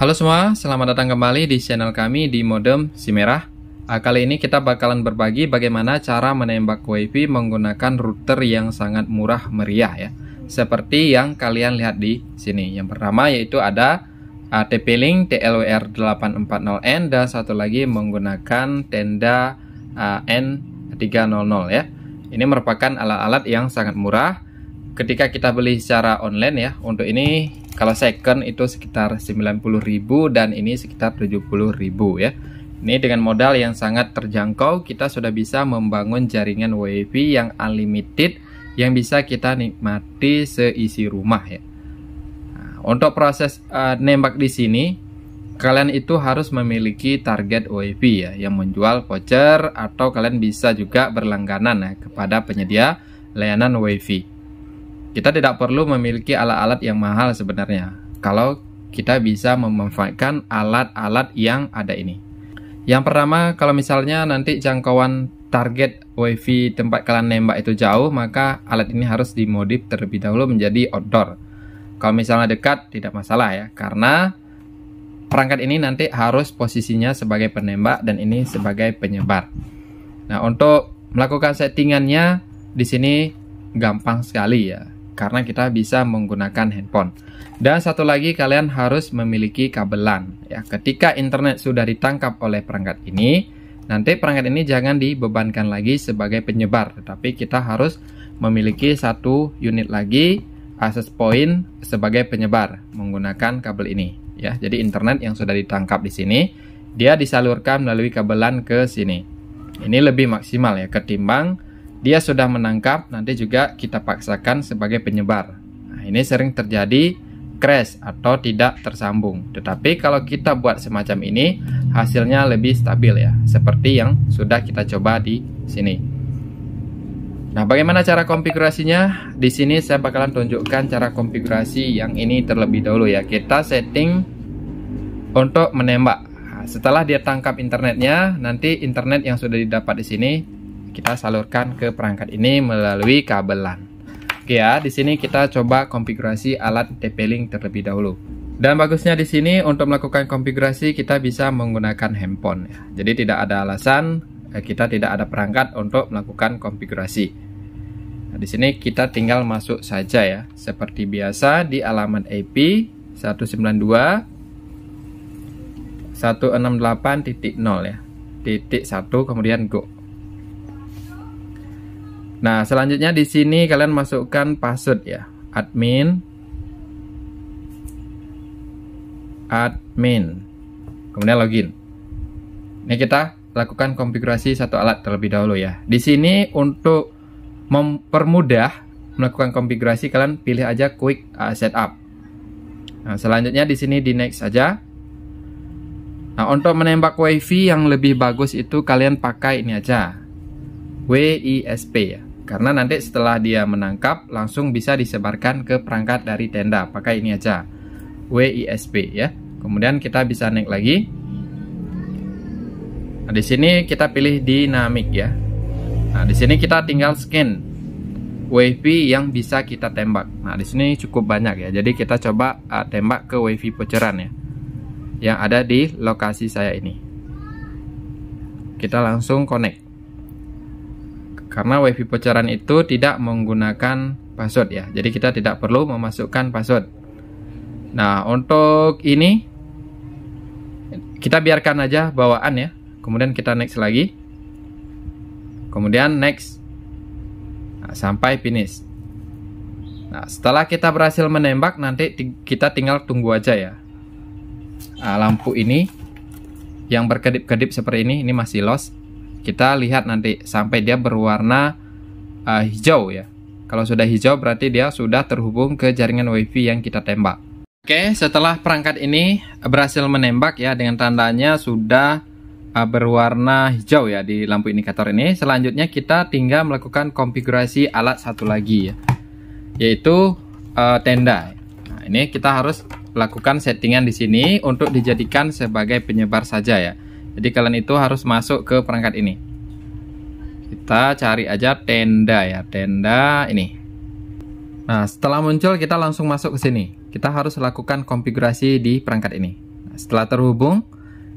Halo semua, selamat datang kembali di channel kami di Modem Si Merah. Ah, kali ini kita bakalan berbagi bagaimana cara menembak WiFi menggunakan router yang sangat murah meriah ya. Seperti yang kalian lihat di sini. Yang pertama yaitu ada ah, TP-Link TLWR840N dan satu lagi menggunakan Tenda ah, N300 ya. Ini merupakan alat-alat yang sangat murah ketika kita beli secara online ya untuk ini kalau second itu sekitar 90.000 dan ini sekitar 70.000 ya ini dengan modal yang sangat terjangkau kita sudah bisa membangun jaringan wifi yang unlimited yang bisa kita nikmati seisi rumah ya nah, untuk proses uh, nembak di sini kalian itu harus memiliki target wifi ya yang menjual voucher atau kalian bisa juga berlangganan ya kepada penyedia layanan wifi kita tidak perlu memiliki alat-alat yang mahal sebenarnya, kalau kita bisa memanfaatkan alat-alat yang ada ini. Yang pertama, kalau misalnya nanti jangkauan target WiFi tempat kalian nembak itu jauh, maka alat ini harus dimodif terlebih dahulu menjadi outdoor. Kalau misalnya dekat, tidak masalah ya, karena perangkat ini nanti harus posisinya sebagai penembak dan ini sebagai penyebar. Nah, untuk melakukan settingannya di sini gampang sekali ya karena kita bisa menggunakan handphone. Dan satu lagi kalian harus memiliki kabelan. Ya, ketika internet sudah ditangkap oleh perangkat ini, nanti perangkat ini jangan dibebankan lagi sebagai penyebar, tetapi kita harus memiliki satu unit lagi access point sebagai penyebar menggunakan kabel ini. Ya, jadi internet yang sudah ditangkap di sini dia disalurkan melalui kabelan ke sini. Ini lebih maksimal ya ketimbang dia sudah menangkap, nanti juga kita paksakan sebagai penyebar. Nah, ini sering terjadi crash atau tidak tersambung. Tetapi kalau kita buat semacam ini, hasilnya lebih stabil ya, seperti yang sudah kita coba di sini. Nah, bagaimana cara konfigurasinya? Di sini saya bakalan tunjukkan cara konfigurasi yang ini terlebih dahulu ya. Kita setting untuk menembak. Nah, setelah dia tangkap internetnya, nanti internet yang sudah didapat di sini kita salurkan ke perangkat ini melalui kabel LAN. Oke ya, di sini kita coba konfigurasi alat TP-Link terlebih dahulu. Dan bagusnya di sini untuk melakukan konfigurasi kita bisa menggunakan handphone ya. Jadi tidak ada alasan eh, kita tidak ada perangkat untuk melakukan konfigurasi. Nah, di sini kita tinggal masuk saja ya. Seperti biasa di alamat IP 192 168.0 ya. Titik 1 kemudian go. Nah, selanjutnya di sini kalian masukkan password ya. Admin admin. Kemudian login. Ini kita lakukan konfigurasi satu alat terlebih dahulu ya. Di sini untuk mempermudah melakukan konfigurasi kalian pilih aja quick uh, setup. Nah, selanjutnya di sini di next aja. Nah, untuk menembak WiFi yang lebih bagus itu kalian pakai ini aja. WISP ya karena nanti setelah dia menangkap langsung bisa disebarkan ke perangkat dari tenda pakai ini aja WISP ya kemudian kita bisa naik lagi nah, di sini kita pilih dinamik ya nah di sini kita tinggal scan WiFi yang bisa kita tembak nah di sini cukup banyak ya jadi kita coba uh, tembak ke WiFi poceran ya yang ada di lokasi saya ini kita langsung connect karena wifi bocoran itu tidak menggunakan password ya jadi kita tidak perlu memasukkan password nah untuk ini kita biarkan aja bawaan ya kemudian kita next lagi kemudian next nah, sampai finish nah setelah kita berhasil menembak nanti kita tinggal tunggu aja ya nah, lampu ini yang berkedip-kedip seperti ini ini masih lost kita lihat nanti sampai dia berwarna uh, hijau ya. Kalau sudah hijau berarti dia sudah terhubung ke jaringan WiFi yang kita tembak. Oke, setelah perangkat ini berhasil menembak ya dengan tandanya sudah uh, berwarna hijau ya di lampu indikator ini. Selanjutnya kita tinggal melakukan konfigurasi alat satu lagi ya, yaitu uh, tenda. Nah, ini kita harus lakukan settingan di sini untuk dijadikan sebagai penyebar saja ya. Jadi kalian itu harus masuk ke perangkat ini. Kita cari aja tenda ya, tenda ini. Nah, setelah muncul kita langsung masuk ke sini. Kita harus lakukan konfigurasi di perangkat ini. Nah, setelah terhubung,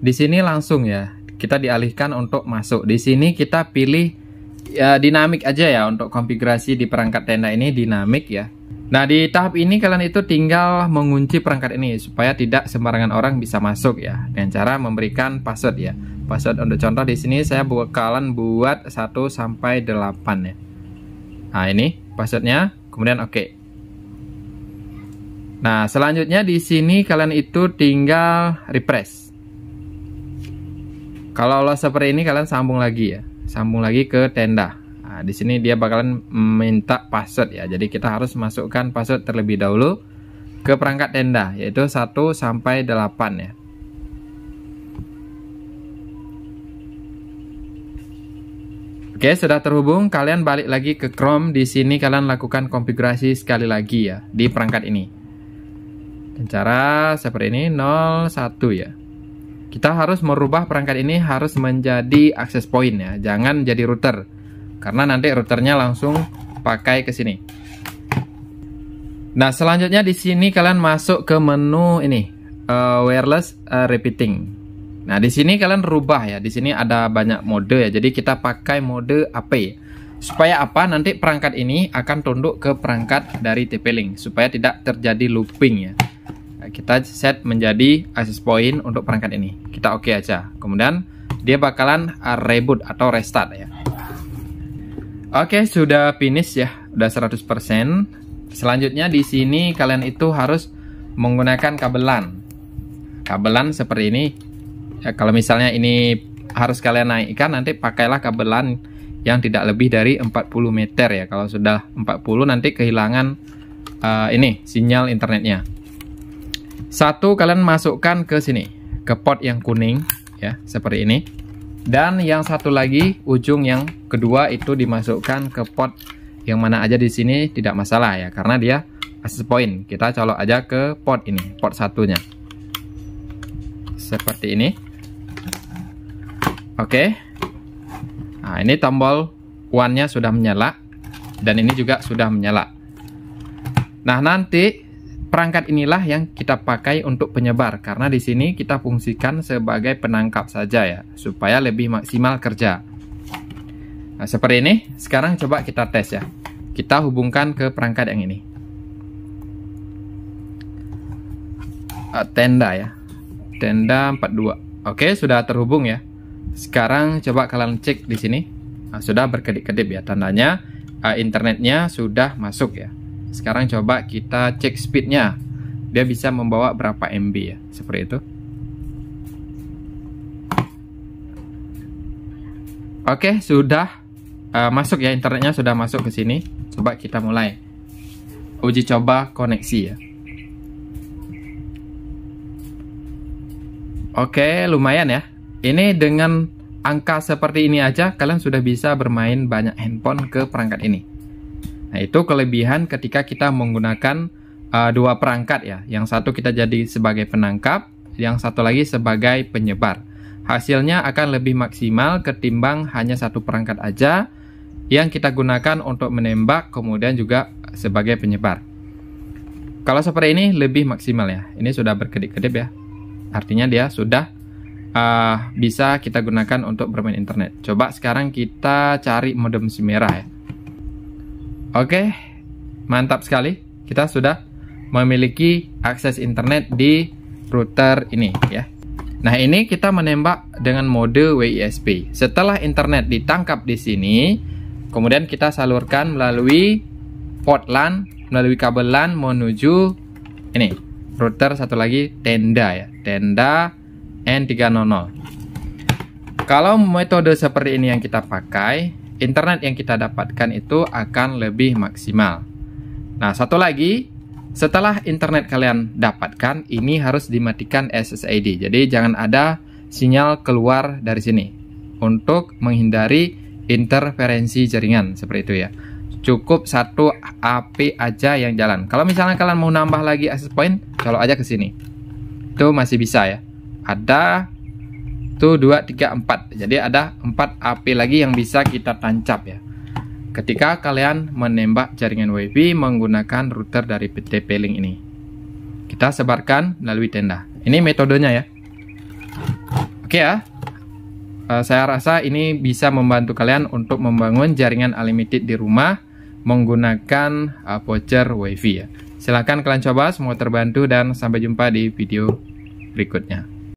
di sini langsung ya. Kita dialihkan untuk masuk. Di sini kita pilih ya, dinamik aja ya untuk konfigurasi di perangkat tenda ini dinamik ya. Nah, di tahap ini kalian itu tinggal mengunci perangkat ini supaya tidak sembarangan orang bisa masuk ya dengan cara memberikan password ya. Password untuk contoh di sini saya kalian buat 1 sampai 8 ya. Nah, ini passwordnya, kemudian oke. Okay. Nah, selanjutnya di sini kalian itu tinggal refresh. Kalau lo seperti ini kalian sambung lagi ya. Sambung lagi ke tenda. Nah, di sini dia bakalan minta password ya. Jadi kita harus masukkan password terlebih dahulu ke perangkat tenda yaitu 1 sampai 8 ya. Oke, sudah terhubung. Kalian balik lagi ke Chrome. Di sini kalian lakukan konfigurasi sekali lagi ya di perangkat ini. Dan cara seperti ini 01 ya. Kita harus merubah perangkat ini harus menjadi akses point ya, jangan jadi router karena nanti routernya langsung pakai ke sini. Nah, selanjutnya di sini kalian masuk ke menu ini, uh, wireless uh, repeating. Nah, di sini kalian rubah ya. Di sini ada banyak mode ya. Jadi kita pakai mode AP. Supaya apa? Nanti perangkat ini akan tunduk ke perangkat dari TP-Link supaya tidak terjadi looping ya. Nah, kita set menjadi access point untuk perangkat ini. Kita oke okay aja. Kemudian dia bakalan reboot atau restart ya. Oke, sudah finish ya. Udah 100%. Selanjutnya di sini kalian itu harus menggunakan kabelan. Kabelan seperti ini. Ya, kalau misalnya ini harus kalian naikkan, nanti pakailah kabelan yang tidak lebih dari 40 meter ya. Kalau sudah 40 nanti kehilangan uh, ini sinyal internetnya. Satu kalian masukkan ke sini, ke pot yang kuning ya, seperti ini. Dan yang satu lagi ujung yang kedua itu dimasukkan ke pot yang mana aja di sini tidak masalah ya karena dia access point. Kita colok aja ke pot ini, pot satunya. Seperti ini. Oke. Nah, ini tombol one-nya sudah menyala dan ini juga sudah menyala. Nah, nanti perangkat inilah yang kita pakai untuk penyebar karena di sini kita fungsikan sebagai penangkap saja ya supaya lebih maksimal kerja. Nah, seperti ini. Sekarang coba kita tes ya. Kita hubungkan ke perangkat yang ini. Ah, tenda ya. Tenda 42. Oke, sudah terhubung ya. Sekarang coba kalian cek di sini. Nah, sudah berkedip-kedip ya tandanya ah, internetnya sudah masuk ya. Sekarang coba kita cek speednya. Dia bisa membawa berapa MB ya, seperti itu. Oke, sudah uh, masuk ya internetnya sudah masuk ke sini. Coba kita mulai. Uji coba koneksi ya. Oke, lumayan ya. Ini dengan angka seperti ini aja kalian sudah bisa bermain banyak handphone ke perangkat ini. Nah, itu kelebihan ketika kita menggunakan uh, dua perangkat ya. Yang satu kita jadi sebagai penangkap, yang satu lagi sebagai penyebar. Hasilnya akan lebih maksimal ketimbang hanya satu perangkat aja yang kita gunakan untuk menembak kemudian juga sebagai penyebar. Kalau seperti ini lebih maksimal ya. Ini sudah berkedip-kedip ya. Artinya dia sudah uh, bisa kita gunakan untuk bermain internet. Coba sekarang kita cari modem si merah ya. Oke, mantap sekali. Kita sudah memiliki akses internet di router ini ya. Nah, ini kita menembak dengan mode WISP. Setelah internet ditangkap di sini, kemudian kita salurkan melalui port LAN, melalui kabel LAN menuju ini, router satu lagi tenda ya, tenda N300. Kalau metode seperti ini yang kita pakai, internet yang kita dapatkan itu akan lebih maksimal. Nah, satu lagi, setelah internet kalian dapatkan, ini harus dimatikan SSID. Jadi, jangan ada sinyal keluar dari sini untuk menghindari interferensi jaringan seperti itu ya. Cukup satu AP aja yang jalan. Kalau misalnya kalian mau nambah lagi access point, kalau aja ke sini. Itu masih bisa ya. Ada 1, 2, 3, 4 jadi ada empat API lagi yang bisa kita tancap ya ketika kalian menembak jaringan wifi menggunakan router dari PT Peling ini kita sebarkan melalui tenda ini metodenya ya oke ya eh, saya rasa ini bisa membantu kalian untuk membangun jaringan unlimited di rumah menggunakan eh, voucher wifi ya silahkan kalian coba semoga terbantu dan sampai jumpa di video berikutnya